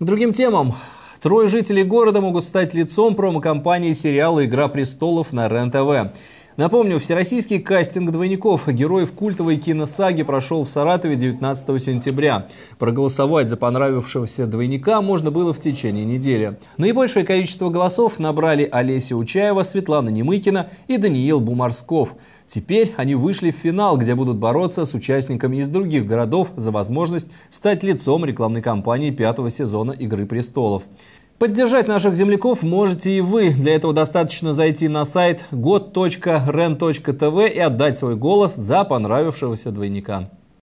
К другим темам. Трое жителей города могут стать лицом промо-компании сериала «Игра престолов» на РЕН-ТВ. Напомню, всероссийский кастинг двойников героев культовой киносаги прошел в Саратове 19 сентября. Проголосовать за понравившегося двойника можно было в течение недели. Наибольшее количество голосов набрали Олеся Учаева, Светлана Немыкина и Даниил Бумарсков. Теперь они вышли в финал, где будут бороться с участниками из других городов за возможность стать лицом рекламной кампании пятого сезона «Игры престолов». Поддержать наших земляков можете и вы. Для этого достаточно зайти на сайт god.ren.tv и отдать свой голос за понравившегося двойника.